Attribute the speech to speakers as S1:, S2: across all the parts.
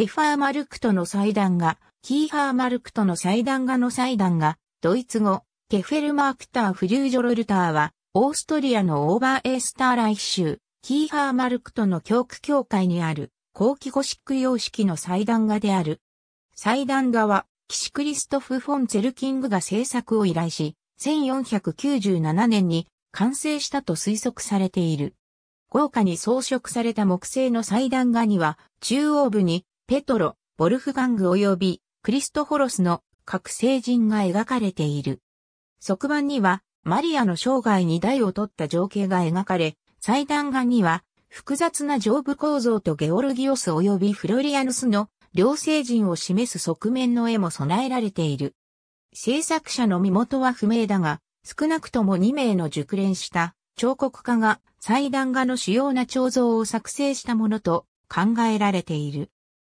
S1: ケファーマルクトの祭壇画、キーハーマルクトの祭壇画の祭壇画、ドイツ語、ケフェルマークターフリュージョルルターは、オーストリアのオーバーエースターライ州、キーハーマルクトの教区教会にある、後期ゴシック様式の祭壇画である。祭壇画は、士クリストフ・フォン・ツェルキングが制作を依頼し、1497年に完成したと推測されている。豪華に装飾された木製の祭壇画には、中央部にペトロ、ボルフガング及びクリストホロスの各聖人が描かれている。側板にはマリアの生涯に代を取った情景が描かれ、祭壇画には複雑な上部構造とゲオルギオス及びフロリアヌスの両聖人を示す側面の絵も備えられている。制作者の身元は不明だが、少なくとも2名の熟練した彫刻家が祭壇画の主要な彫像を作成したものと考えられている。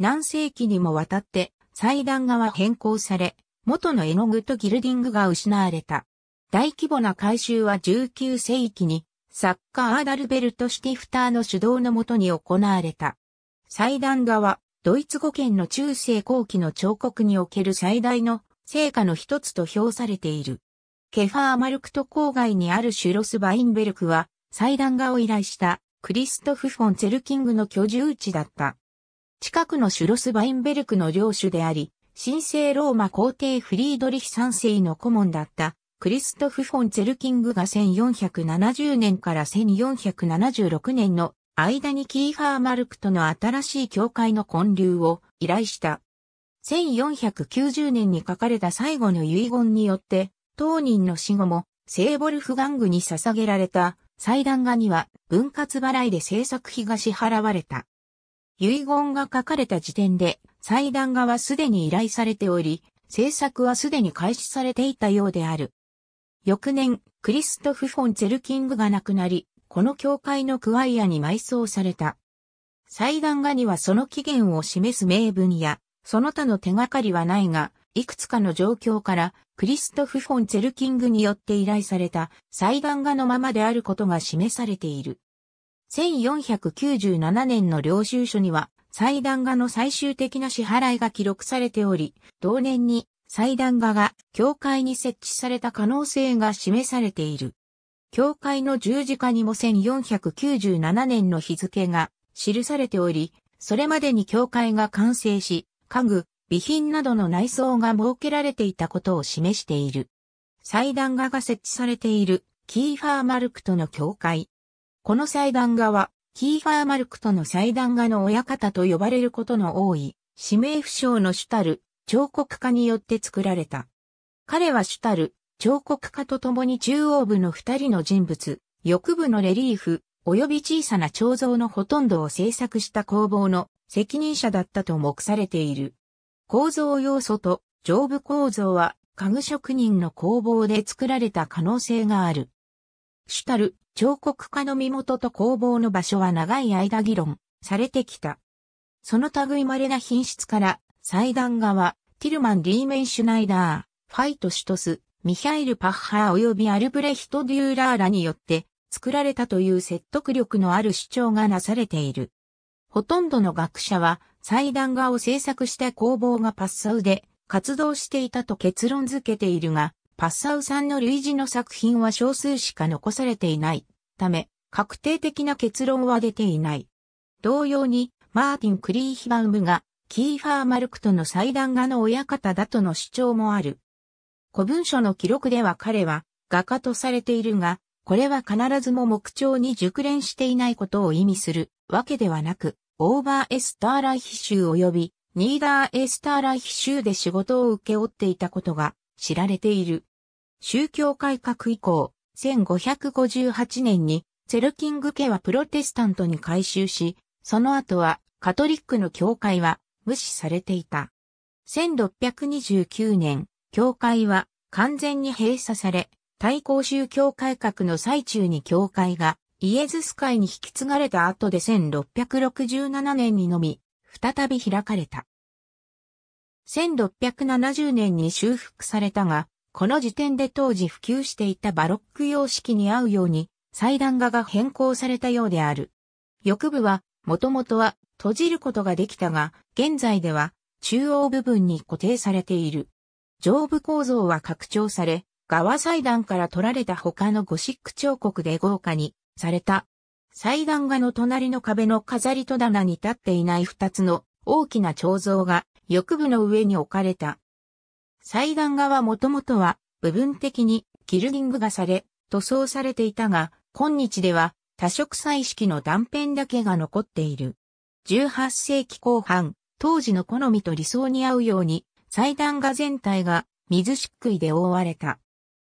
S1: 何世紀にもわたって祭壇画は変更され、元の絵の具とギルディングが失われた。大規模な改修は19世紀に作家アーダルベルト・シティフターの主導のもとに行われた。祭壇画はドイツ語圏の中世後期の彫刻における最大の成果の一つと評されている。ケファー・マルクト郊外にあるシュロス・バインベルクは祭壇画を依頼したクリストフ・フォン・ツェルキングの居住地だった。近くのシュロスバインベルクの領主であり、神聖ローマ皇帝フリードリヒ三世の顧問だったクリストフ・フォン・ツェルキングが1470年から1476年の間にキーハー・マルクとの新しい教会の建立を依頼した。1490年に書かれた最後の遺言によって、当人の死後も聖ボルフガングに捧げられた祭壇画には分割払いで制作費が支払われた。遺言が書かれた時点で、祭壇画はすでに依頼されており、制作はすでに開始されていたようである。翌年、クリストフ・フォン・チェルキングが亡くなり、この教会のクワイアに埋葬された。祭壇画にはその起源を示す名文や、その他の手がかりはないが、いくつかの状況から、クリストフ・フォン・チェルキングによって依頼された祭壇画のままであることが示されている。1497年の領収書には、祭壇画の最終的な支払いが記録されており、同年に祭壇画が教会に設置された可能性が示されている。教会の十字架にも1497年の日付が記されており、それまでに教会が完成し、家具、備品などの内装が設けられていたことを示している。祭壇画が設置されているキーファー・マルクとの教会この祭壇画は、キーファー・マルクとの祭壇画の親方と呼ばれることの多い、指名不詳の主たる彫刻家によって作られた。彼は主たる彫刻家と共に中央部の二人の人物、翼部のレリーフ、及び小さな彫像のほとんどを制作した工房の責任者だったと目されている。構造要素と上部構造は家具職人の工房で作られた可能性がある。主たる彫刻家の身元と工房の場所は長い間議論されてきた。その類稀な品質から、祭壇画は、ティルマン・リーメンシュナイダー、ファイト・シュトス、ミヒャイル・パッハー及びアルブレヒト・デューラーらによって作られたという説得力のある主張がなされている。ほとんどの学者は祭壇画を制作した工房がパッサウで活動していたと結論付けているが、パッサウさんの類似の作品は少数しか残されていないため、確定的な結論は出ていない。同様に、マーティン・クリーヒバウムが、キーファー・マルクとの祭壇画の親方だとの主張もある。古文書の記録では彼は、画家とされているが、これは必ずも目標に熟練していないことを意味するわけではなく、オーバーエスターライヒ州及びニーダーエスターライヒ州で仕事を請け負っていたことが知られている。宗教改革以降、1558年にセルキング家はプロテスタントに改修し、その後はカトリックの教会は無視されていた。1629年、教会は完全に閉鎖され、対抗宗教改革の最中に教会がイエズス会に引き継がれた後で1667年にのみ、再び開かれた。1670年に修復されたが、この時点で当時普及していたバロック様式に合うように、祭壇画が変更されたようである。翼部は、もともとは閉じることができたが、現在では中央部分に固定されている。上部構造は拡張され、側祭壇から取られた他のゴシック彫刻で豪華にされた。祭壇画の隣の壁の飾り戸棚に立っていない二つの大きな彫像が翼部の上に置かれた。祭壇画もともとは部分的にギルディングがされ、塗装されていたが、今日では多色彩色の断片だけが残っている。18世紀後半、当時の好みと理想に合うように、祭壇画全体が水漆喰で覆われた。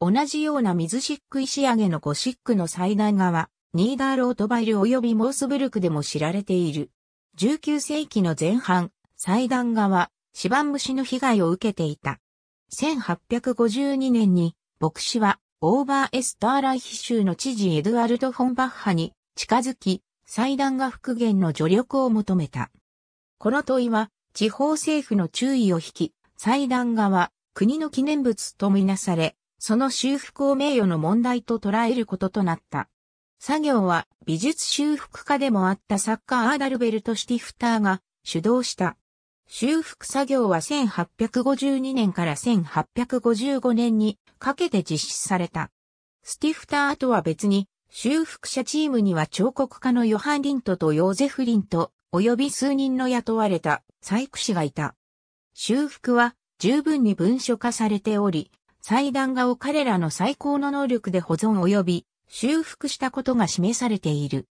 S1: 同じような水漆喰仕上げのゴシックの祭壇画は、ニーダーロートバイル及びモースブルクでも知られている。19世紀の前半、祭壇画は、シバンシの被害を受けていた。1852年に、牧師は、オーバーエスターライヒ州の知事エドワルド・フォンバッハに近づき、祭壇が復元の助力を求めた。この問いは、地方政府の注意を引き、祭壇画は国の記念物とみなされ、その修復を名誉の問題と捉えることとなった。作業は美術修復家でもあった作家アーダルベルト・シティフターが主導した。修復作業は1852年から1855年にかけて実施された。スティフターとは別に、修復者チームには彫刻家のヨハン・リントとヨーゼフ・リント、及び数人の雇われた採掘師がいた。修復は十分に文書化されており、祭壇画を彼らの最高の能力で保存及び修復したことが示されている。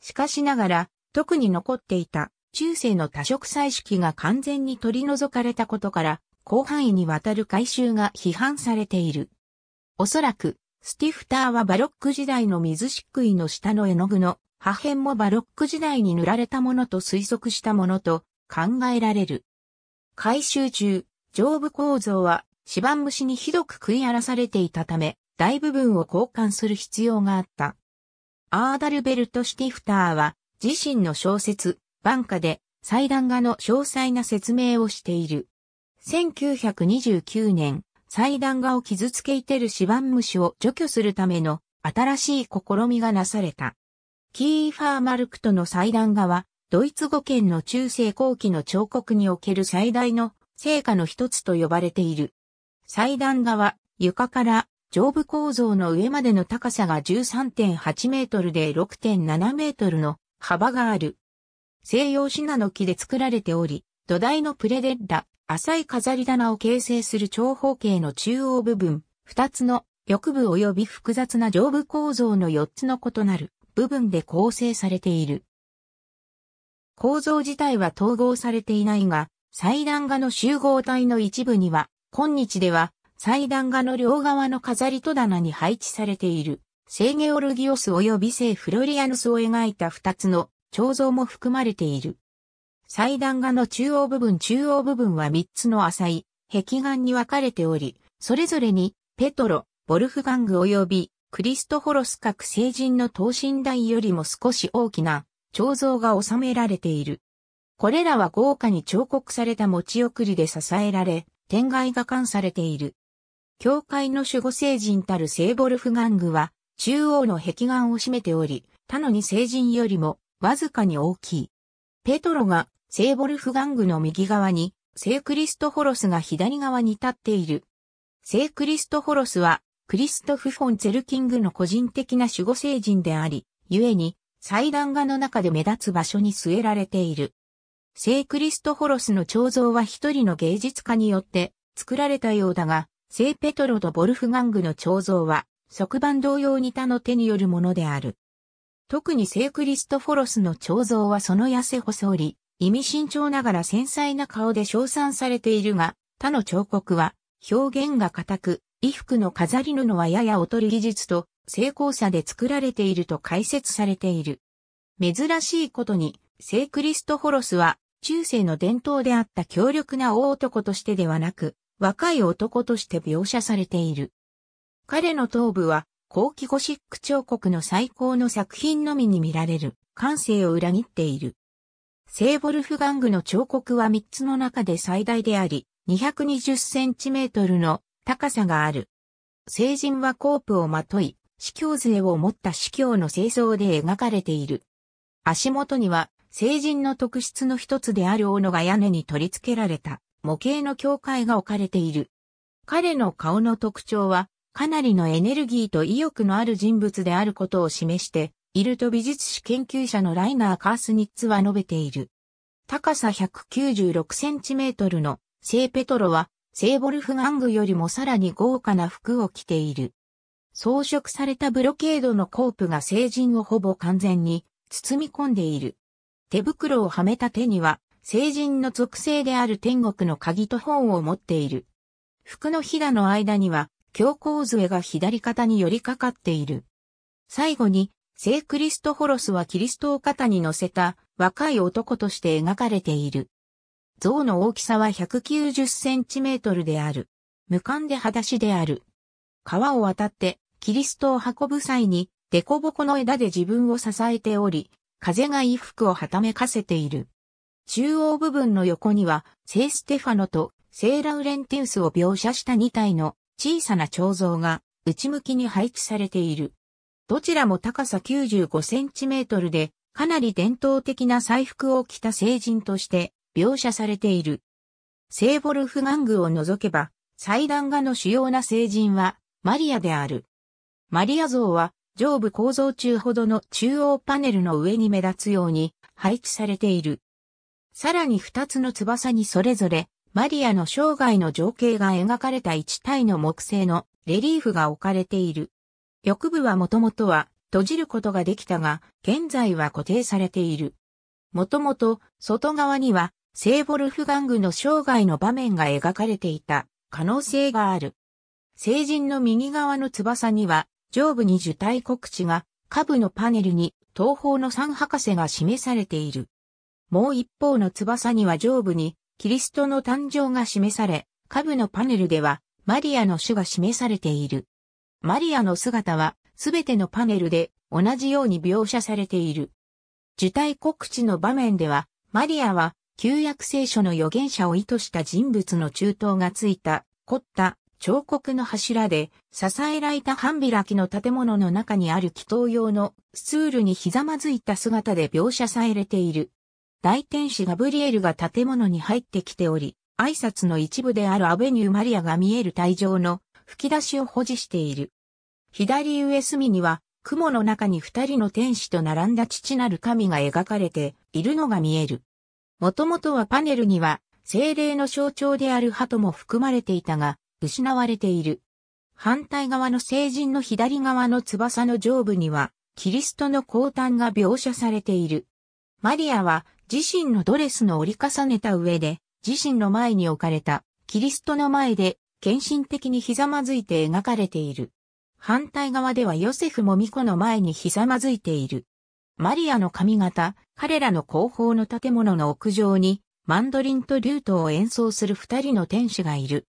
S1: しかしながら、特に残っていた中世の多色彩色が完全に取り除かれたことから、広範囲にわたる改修が批判されている。おそらく、スティフターはバロック時代の水漆喰の下の絵の具の破片もバロック時代に塗られたものと推測したものと考えられる。改修中、上部構造は芝虫にひどく食い荒らされていたため、大部分を交換する必要があった。アーダルベルト・シティフターは自身の小説、挽下で祭壇画の詳細な説明をしている。1929年、祭壇画を傷つけいてるシバン虫を除去するための新しい試みがなされた。キーファー・マルクトの祭壇画は、ドイツ語圏の中世後期の彫刻における最大の成果の一つと呼ばれている。祭壇画は床から上部構造の上までの高さが13.8メートルで6.7メートルの幅がある西洋シナの木で作られており、土台のプレデッラ、浅い飾り棚を形成する長方形の中央部分、二つの翼部及び複雑な上部構造の四つの異なる部分で構成されている。構造自体は統合されていないが、祭壇画の集合体の一部には、今日では祭壇画の両側の飾り戸棚に配置されている、聖ゲオルギオス及び聖フロリアヌスを描いた二つの彫像も含まれている。祭壇画の中央部分中央部分は3つの浅い壁岩に分かれており、それぞれにペトロ、ボルフガング及びクリストホロス各聖人の等身大よりも少し大きな彫像が収められている。これらは豪華に彫刻された持ち送りで支えられ、天外が冠されている。教会の守護聖人たる聖ボルフガングは中央の壁岩を占めており、他のに聖人よりもわずかに大きい。ペトロが聖ボルフガングの右側に、聖クリストホロスが左側に立っている。聖クリストホロスは、クリストフ・フォン・ツェルキングの個人的な守護聖人であり、故に、祭壇画の中で目立つ場所に据えられている。聖クリストホロスの彫像は一人の芸術家によって作られたようだが、聖ペトロとボルフガングの彫像は、側板同様に他の手によるものである。特に聖クリストフォロスの彫像はその痩せ細り、意味慎重ながら繊細な顔で称賛されているが、他の彫刻は表現が固く、衣服の飾り布はやや劣る技術と成功者で作られていると解説されている。珍しいことに、聖クリストフォロスは中世の伝統であった強力な大男としてではなく、若い男として描写されている。彼の頭部は後期ゴシック彫刻の最高の作品のみに見られる感性を裏切っている。セーボルフガングの彫刻は3つの中で最大であり、220センチメートルの高さがある。聖人はコープをまとい、司教杖を持った司教の製造で描かれている。足元には、聖人の特質の一つである斧が屋根に取り付けられた模型の境界が置かれている。彼の顔の特徴は、かなりのエネルギーと意欲のある人物であることを示していると美術史研究者のライナー・カースニッツは述べている。高さ196センチメートルの聖ペトロは聖ボルフガングよりもさらに豪華な服を着ている。装飾されたブロケードのコープが聖人をほぼ完全に包み込んでいる。手袋をはめた手には聖人の属性である天国の鍵と本を持っている。服のひだの間には教皇杖が左肩に寄りかかっている。最後に、聖クリストホロスはキリストを肩に乗せた若い男として描かれている。像の大きさは190センチメートルである。無冠で裸足である。川を渡ってキリストを運ぶ際に、凸凹の枝で自分を支えており、風が衣服をはためかせている。中央部分の横には、聖ステファノと聖ラウレンティウスを描写した2体の小さな彫像が内向きに配置されている。どちらも高さ95センチメートルで、かなり伝統的な彩服を着た聖人として描写されている。聖ボルフガングを除けば、祭壇画の主要な聖人はマリアである。マリア像は上部構造中ほどの中央パネルの上に目立つように配置されている。さらに二つの翼にそれぞれマリアの生涯の情景が描かれた一体の木製のレリーフが置かれている。翼部はもともとは閉じることができたが、現在は固定されている。もともと外側には聖ボルフガングの生涯の場面が描かれていた可能性がある。成人の右側の翼には上部に受胎告知が下部のパネルに東方の三博士が示されている。もう一方の翼には上部にキリストの誕生が示され、下部のパネルでは、マリアの種が示されている。マリアの姿は、すべてのパネルで同じように描写されている。受胎告知の場面では、マリアは、旧約聖書の預言者を意図した人物の中東がついた、凝った彫刻の柱で、支えられた半開きの建物の中にある祈祷用のスツールにひざまずいた姿で描写されている。大天使ガブリエルが建物に入ってきており、挨拶の一部であるアベニューマリアが見える退場の吹き出しを保持している。左上隅には、雲の中に二人の天使と並んだ父なる神が描かれているのが見える。もともとはパネルには、精霊の象徴である鳩も含まれていたが、失われている。反対側の聖人の左側の翼の上部には、キリストの降誕が描写されている。マリアは自身のドレスの折り重ねた上で、自身の前に置かれた、キリストの前で、献身的にひざまずいて描かれている。反対側ではヨセフも巫女の前にひざまずいている。マリアの髪型、彼らの後方の建物の屋上に、マンドリンとリュートを演奏する二人の天使がいる。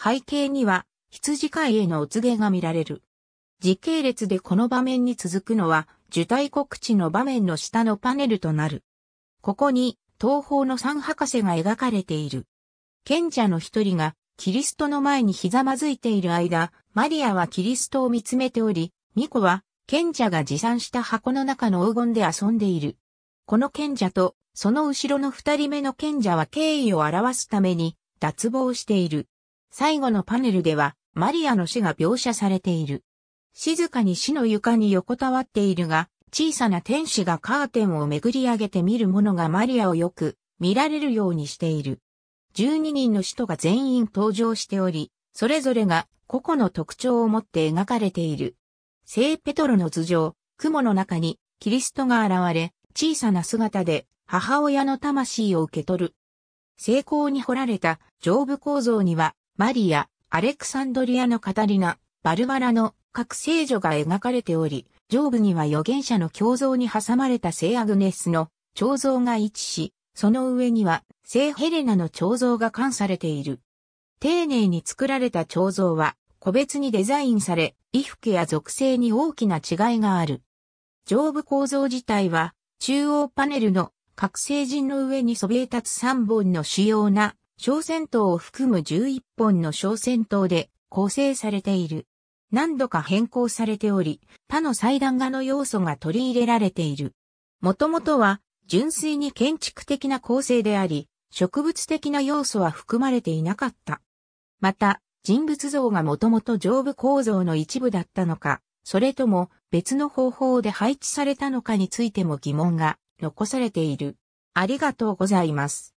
S1: 背景には、羊飼いへのお告げが見られる。時系列でこの場面に続くのは、受胎告知の場面の下のパネルとなる。ここに東方の三博士が描かれている。賢者の一人がキリストの前にひざまずいている間、マリアはキリストを見つめており、ミコは賢者が持参した箱の中の黄金で遊んでいる。この賢者とその後ろの二人目の賢者は敬意を表すために脱帽している。最後のパネルではマリアの死が描写されている。静かに死の床に横たわっているが、小さな天使がカーテンをめぐり上げて見る者がマリアをよく見られるようにしている。12人の使徒が全員登場しており、それぞれが個々の特徴を持って描かれている。聖ペトロの頭上、雲の中にキリストが現れ、小さな姿で母親の魂を受け取る。成功に彫られた上部構造には、マリア、アレクサンドリアのカタリナ、バルバラの各聖女が描かれており、上部には預言者の胸像に挟まれた聖アグネスの彫像が位置し、その上には聖ヘレナの彫像が冠されている。丁寧に作られた彫像は個別にデザインされ、衣服や属性に大きな違いがある。上部構造自体は中央パネルの覚醒陣の上にそびえ立つ3本の主要な小戦闘を含む11本の小戦闘で構成されている。何度か変更されており、他の祭壇画の要素が取り入れられている。もともとは純粋に建築的な構成であり、植物的な要素は含まれていなかった。また、人物像がもともと上部構造の一部だったのか、それとも別の方法で配置されたのかについても疑問が残されている。ありがとうございます。